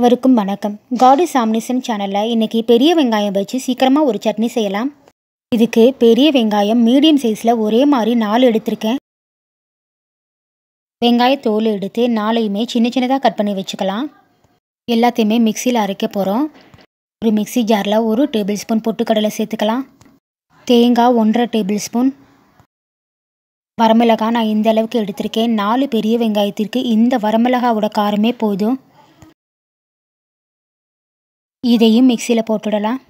அவருக்கும் வணக்கம் காடு சாம்னிசன் சேனலில் இன்றைக்கி பெரிய வெங்காயம் வச்சு சீக்கிரமாக ஒரு சட்னி செய்யலாம் இதுக்கு பெரிய வெங்காயம் மீடியம் சைஸில் ஒரே மாதிரி நாலு எடுத்திருக்கேன் வெங்காய தோல் எடுத்து நாளையுமே சின்ன சின்னதாக கட் பண்ணி வச்சுக்கலாம் எல்லாத்தையுமே மிக்சியில் அரைக்க போகிறோம் ஒரு மிக்சி ஜாரில் ஒரு டேபிள் ஸ்பூன் பொட்டுக்கடலை சேர்த்துக்கலாம் தேங்காய் ஒன்றரை டேபிள் ஸ்பூன் வரமிளகாய் நான் இந்த அளவுக்கு எடுத்திருக்கேன் நாலு பெரிய வெங்காயத்திற்கு இந்த வரமிளகாவோட காரமே போதும் இதையும் மிக்சியில் போட்டுடலாம்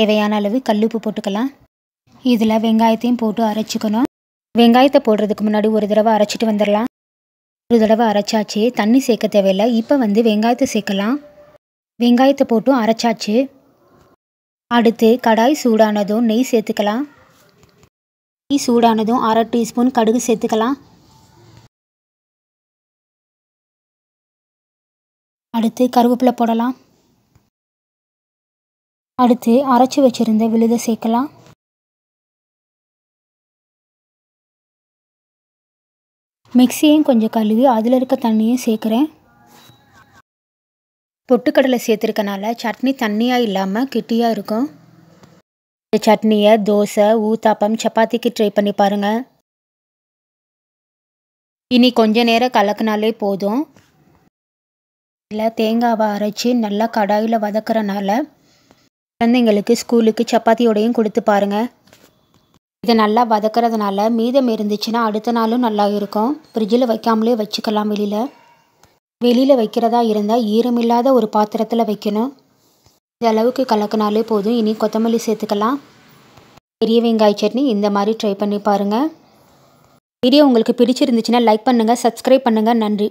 தேவையான அளவு கல்லுப்பு போட்டுக்கலாம் இதில் வெங்காயத்தையும் போட்டு அரைச்சிக்கணும் வெங்காயத்தை போடுறதுக்கு முன்னாடி ஒரு தடவை அரைச்சிட்டு வந்துடலாம் ஒரு தடவை அரைச்சாச்சு தண்ணி சேர்க்க தேவையில்லை இப்போ வந்து வெங்காயத்தை சேர்க்கலாம் வெங்காயத்தை போட்டும் அரைச்சாச்சு அடுத்து கடாய் சூடானதும் நெய் சேர்த்துக்கலாம் நெய் சூடானதும் அரை டீஸ்பூன் கடுகு சேர்த்துக்கலாம் அடுத்து கருவேப்பிலை போடலாம் அடுத்து அரைச்சி வச்சுருந்த விழுதை சேர்க்கலாம் மிக்சியையும் கொஞ்சம் கழுவி அதில் இருக்க தண்ணியும் சேர்க்குறேன் பொட்டுக்கடலை சேர்த்துருக்கனால சட்னி தண்ணியாக இல்லாமல் கிட்டியாக இருக்கும் இந்த சட்னியை தோசை ஊத்தாப்பம் சப்பாத்திக்கு ட்ரை பண்ணி பாருங்கள் இனி கொஞ்ச நேரம் கலக்குனாலே போதும் இல்லை தேங்காவை அரைச்சி நல்லா கடாயில் வதக்கிறனால குழந்தைங்களுக்கு ஸ்கூலுக்கு சப்பாத்தியோடையும் கொடுத்து பாருங்கள் இதை நல்லா வதக்கிறதுனால மீதம் இருந்துச்சுன்னா அடுத்த நாளும் நல்லா இருக்கும் ஃப்ரிட்ஜில் வைக்காமலே வச்சுக்கலாம் வெளியில் வெளியில் வைக்கிறதா இருந்தால் ஈரமில்லாத ஒரு பாத்திரத்தில் வைக்கணும் இந்த அளவுக்கு கலக்கினாலே போதும் இனி கொத்தமல்லி சேர்த்துக்கலாம் பெரிய வெங்காய சட்னி இந்த மாதிரி ட்ரை பண்ணி பாருங்கள் வீடியோ உங்களுக்கு பிடிச்சிருந்துச்சுன்னா லைக் பண்ணுங்கள் சப்ஸ்கிரைப் பண்ணுங்கள் நன்றி